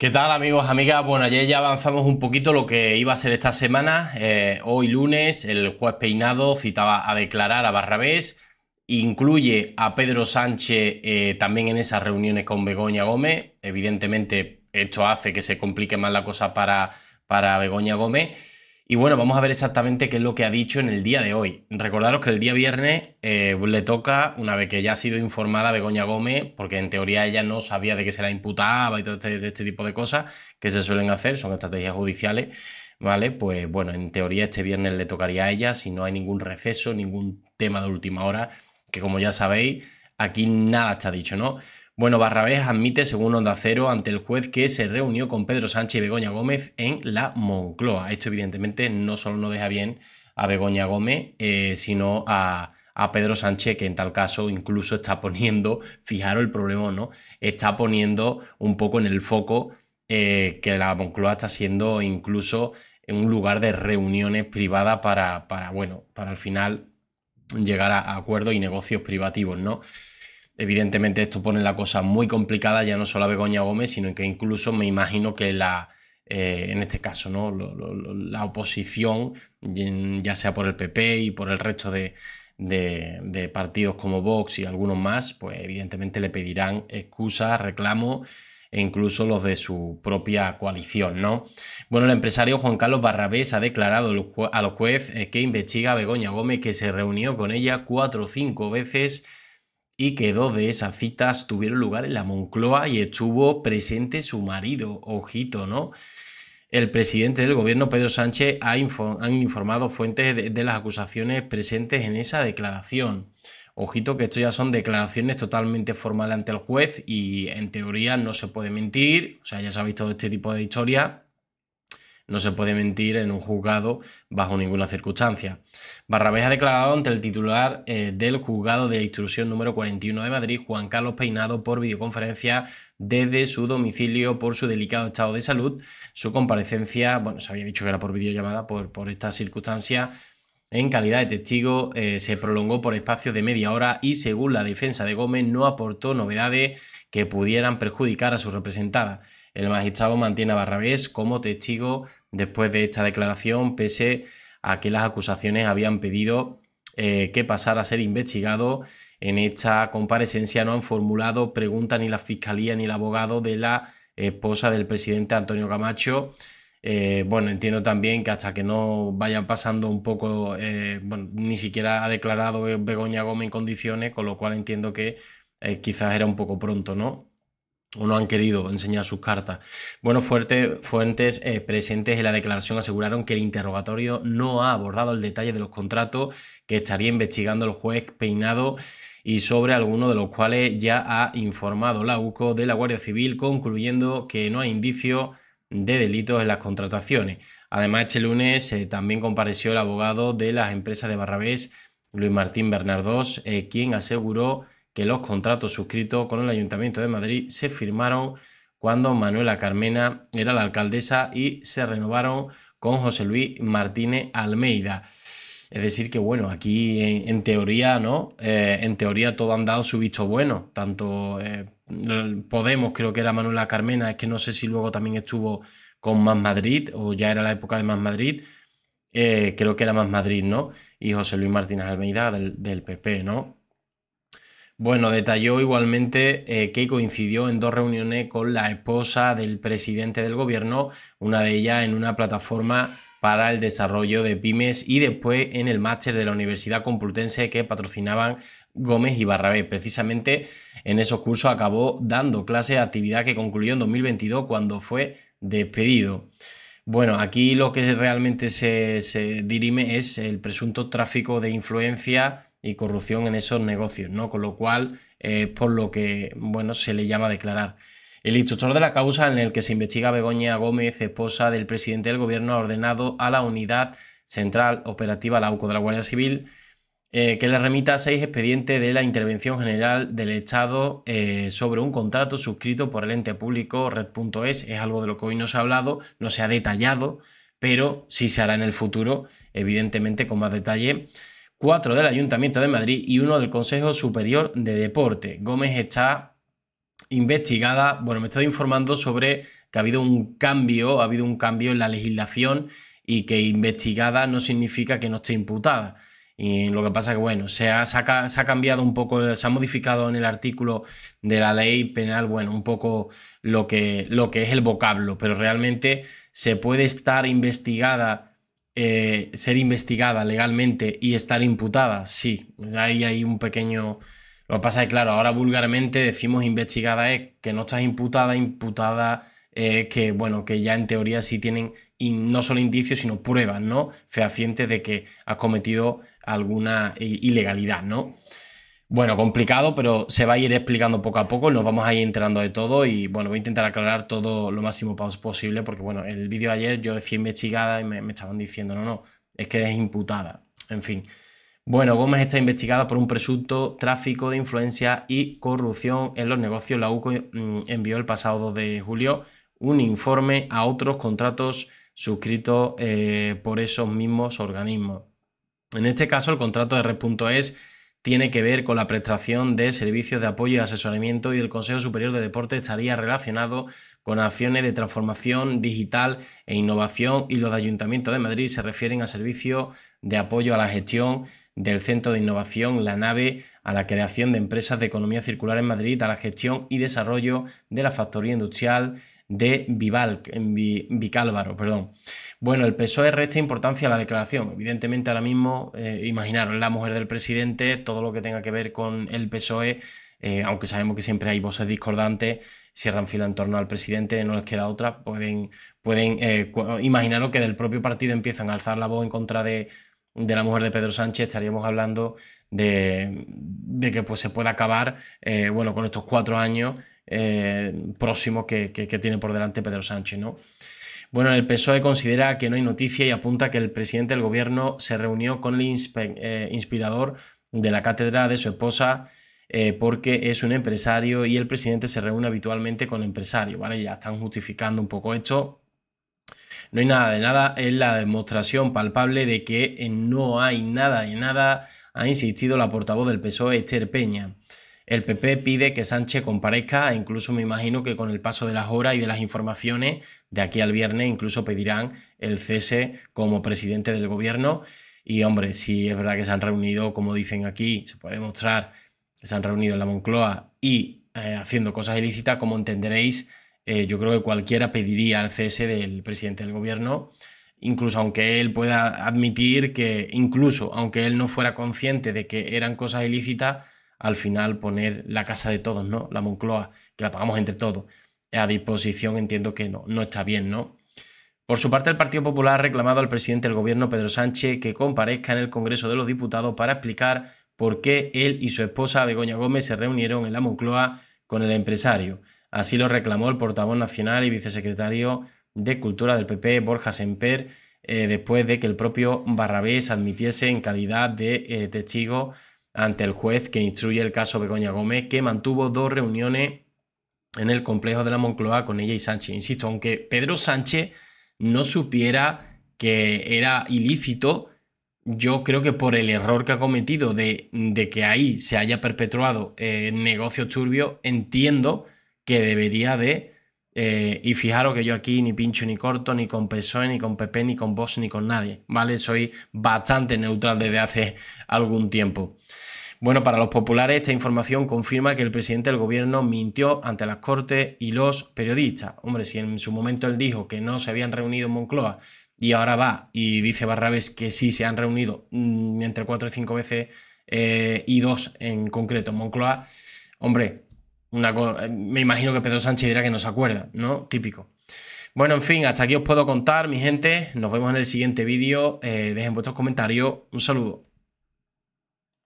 ¿Qué tal amigos, amigas? Bueno, ayer ya avanzamos un poquito lo que iba a ser esta semana. Eh, hoy lunes el juez Peinado citaba a declarar a Barrabés, incluye a Pedro Sánchez eh, también en esas reuniones con Begoña Gómez. Evidentemente esto hace que se complique más la cosa para, para Begoña Gómez. Y bueno, vamos a ver exactamente qué es lo que ha dicho en el día de hoy. Recordaros que el día viernes eh, le toca, una vez que ya ha sido informada Begoña Gómez, porque en teoría ella no sabía de qué se la imputaba y todo este, este tipo de cosas que se suelen hacer, son estrategias judiciales, ¿vale? Pues bueno, en teoría este viernes le tocaría a ella si no hay ningún receso, ningún tema de última hora, que como ya sabéis Aquí nada está dicho, ¿no? Bueno, Barrabés admite, según Onda Cero, ante el juez que se reunió con Pedro Sánchez y Begoña Gómez en la Moncloa. Esto, evidentemente, no solo no deja bien a Begoña Gómez, eh, sino a, Pedro Sánchez, que en tal caso incluso está poniendo, fijaros el problema, ¿no? Está poniendo un poco en el foco eh, que la Moncloa está siendo incluso un lugar de reuniones privadas para, bueno, para al final llegar a acuerdos y negocios privativos, ¿no? Evidentemente esto pone la cosa muy complicada ya no solo a Begoña Gómez, sino que incluso me imagino que la, eh, en este caso, ¿no? la oposición, ya sea por el PP y por el resto de, partidos como Vox y algunos más, pues evidentemente le pedirán excusas, reclamos e incluso los de su propia coalición, ¿no? Bueno, el empresario Juan Carlos Barrabés ha declarado a los juez que investiga a Begoña Gómez que se reunió con ella cuatro o cinco veces y que dos de esas citas tuvieron lugar en la Moncloa y estuvo presente su marido. Ojito, ¿no? El presidente del gobierno, Pedro Sánchez, ha han informado fuentes de, las acusaciones presentes en esa declaración. Ojito que esto ya son declaraciones totalmente formales ante el juez y en teoría no se puede mentir, o sea, ya sabéis todo este tipo de historia no se puede mentir en un juzgado bajo ninguna circunstancia. Barrabés ha declarado ante el titular eh, del juzgado de instrucción número 41 de Madrid, Juan Carlos Peinado, por videoconferencia desde su domicilio por su delicado estado de salud. Su comparecencia, bueno, se había dicho que era por videollamada por, por esta circunstancia, en calidad de testigo eh, se prolongó por espacio de media hora y según la defensa de Gómez no aportó novedades que pudieran perjudicar a su representada. El magistrado mantiene a Barrabés como testigo después de esta declaración, pese a que las acusaciones habían pedido eh, que pasara a ser investigado. En esta comparecencia no han formulado pregunta ni la fiscalía ni el abogado de la esposa del presidente Antonio Camacho. Eh, bueno, entiendo también que hasta que no vayan pasando un poco, eh, ni siquiera ha declarado Begoña Gómez en condiciones, con lo cual entiendo que quizás era un poco pronto, ¿no? o no han querido enseñar sus cartas. Bueno, fuertes fuentes eh, presentes en la declaración aseguraron que el interrogatorio no ha abordado el detalle de los contratos que estaría investigando el juez Peinado y sobre algunos de los cuales ya ha informado la UCO de la Guardia Civil, concluyendo que no hay indicio de delitos en las contrataciones. Además, este lunes eh, también compareció el abogado de las empresas de Barrabés, Luis Martín Bernardos, eh, quien aseguró los contratos suscritos con el Ayuntamiento de Madrid se firmaron cuando Manuela Carmena era la alcaldesa y se renovaron con José Luis Martínez Almeida. Es decir, que bueno, aquí en, teoría, ¿no? Eh, en teoría todo han dado su visto bueno. Tanto eh, Podemos, creo que era Manuela Carmena, es que no sé si luego también estuvo con Más Madrid o ya era la época de Más Madrid. Eh, creo que era Más Madrid, ¿no? Y José Luis Martínez Almeida del PP, ¿no? Bueno, detalló igualmente eh, que coincidió en dos reuniones con la esposa del presidente del gobierno, una de ellas en una plataforma para el desarrollo de pymes y después en el máster de la Universidad Complutense que patrocinaban Gómez y Barrabé. Precisamente en esos cursos acabó dando clases, actividad que concluyó en 2022 cuando fue despedido. Bueno, aquí lo que realmente se dirime es el presunto tráfico de influencia y corrupción en esos negocios, ¿no? Con lo cual por lo que, bueno, se le llama declarar. El instructor de la causa en el que se investiga Begoña Gómez, esposa del presidente del gobierno, ha ordenado a la unidad central operativa la UCO de la Guardia Civil eh, que le remita seis expedientes de la intervención general del Estado eh, sobre un contrato suscrito por el ente público Red.es. Es algo de lo que hoy no se ha hablado, no se ha detallado, pero sí se hará en el futuro, evidentemente, con más detalle cuatro del Ayuntamiento de Madrid y uno del Consejo Superior de Deporte. Gómez está investigada, bueno, me estoy informando sobre que ha habido un cambio, ha habido un cambio en la legislación y que investigada no significa que no esté imputada. Y lo que pasa es que, bueno, se ha, cambiado un poco, se ha modificado en el artículo de la ley penal, bueno, un poco lo que, lo que es el vocablo, pero realmente se puede estar investigada eh, ser investigada legalmente y estar imputada, sí. Pues ahí hay un pequeño... Lo que pasa es que, claro, ahora vulgarmente decimos investigada es que no estás imputada, imputada que, bueno, que ya en teoría sí tienen no solo indicios, sino pruebas, ¿no? Fehacientes de que has cometido alguna ilegalidad, ¿no? bueno, complicado, pero se va a ir explicando poco a poco, nos vamos a ir enterando de todo y bueno, voy a intentar aclarar todo lo máximo posible porque bueno, el vídeo de ayer yo decía investigada y me, estaban diciendo, no, no, es que es imputada, en fin. Bueno, Gómez está investigada por un presunto tráfico de influencia y corrupción en los negocios. La UCO mm, envió el pasado 2 de julio un informe a otros contratos suscritos eh, por esos mismos organismos. En este caso, el contrato de Red.es tiene que ver con la prestación de servicios de apoyo y asesoramiento y del Consejo Superior de Deporte estaría relacionado con acciones de transformación digital e innovación y los de Ayuntamiento de Madrid se refieren a servicios de apoyo a la gestión del Centro de Innovación, la nave, a la creación de empresas de economía circular en Madrid, a la gestión y desarrollo de la factoría industrial de Vival, Vicálvaro. Perdón. Bueno, el PSOE resta importancia a la declaración. Evidentemente, ahora mismo, eh, imaginaros, la mujer del presidente, todo lo que tenga que ver con el PSOE, eh, aunque sabemos que siempre hay voces discordantes, cierran fila en torno al presidente, no les queda otra, pueden, pueden eh, imaginaros que del propio partido empiezan a alzar la voz en contra de de la mujer de Pedro Sánchez, estaríamos hablando de, que pues, se pueda acabar eh, bueno, con estos cuatro años eh, próximos que, tiene por delante Pedro Sánchez. ¿no? Bueno, el PSOE considera que no hay noticia y apunta que el presidente del gobierno se reunió con el eh, inspirador de la cátedra de su esposa porque es un empresario y el presidente se reúne habitualmente con empresarios, ¿vale? Ya están justificando un poco esto no hay nada de nada, es la demostración palpable de que no hay nada de nada, ha insistido la portavoz del PSOE, Esther Peña. El PP pide que Sánchez comparezca e incluso me imagino que con el paso de las horas y de las informaciones de aquí al viernes incluso pedirán el cese como presidente del gobierno. Y hombre, si es verdad que se han reunido, como dicen aquí, se puede mostrar que se han reunido en la Moncloa y eh, haciendo cosas ilícitas, como entenderéis, eh, yo creo que cualquiera pediría el cese del presidente del gobierno, incluso aunque él pueda admitir que, incluso aunque él no fuera consciente de que eran cosas ilícitas, al final poner la casa de todos, ¿no? La Moncloa, que la pagamos entre todos, a disposición entiendo que no, no está bien, ¿no? Por su parte, el Partido Popular ha reclamado al presidente del gobierno, Pedro Sánchez, que comparezca en el Congreso de los Diputados para explicar por qué él y su esposa, Begoña Gómez, se reunieron en la Moncloa con el empresario. Así lo reclamó el portavoz nacional y vicesecretario de Cultura del PP, Borja Semper, eh, después de que el propio Barrabés admitiese en calidad de eh, testigo ante el juez que instruye el caso Begoña Gómez, que mantuvo dos reuniones en el complejo de la Moncloa con ella y Sánchez. Insisto, aunque Pedro Sánchez no supiera que era ilícito, yo creo que por el error que ha cometido de, que ahí se haya perpetuado eh, negocio negocios turbios, entiendo que debería de... Eh, y fijaros que yo aquí ni pincho ni corto, ni con PSOE, ni con Pepe ni con Vos ni con nadie, ¿vale? Soy bastante neutral desde hace algún tiempo. Bueno, para los populares esta información confirma que el presidente del gobierno mintió ante las Cortes y los periodistas. Hombre, si en su momento él dijo que no se habían reunido en Moncloa y ahora va y dice Barrabés que sí se han reunido mm, entre cuatro y cinco veces eh, y dos en concreto en Moncloa, hombre, una me imagino que Pedro Sánchez dirá que no se acuerda, ¿no? Típico. Bueno, en fin, hasta aquí os puedo contar, mi gente. Nos vemos en el siguiente vídeo. Eh, dejen vuestros comentarios. Un saludo.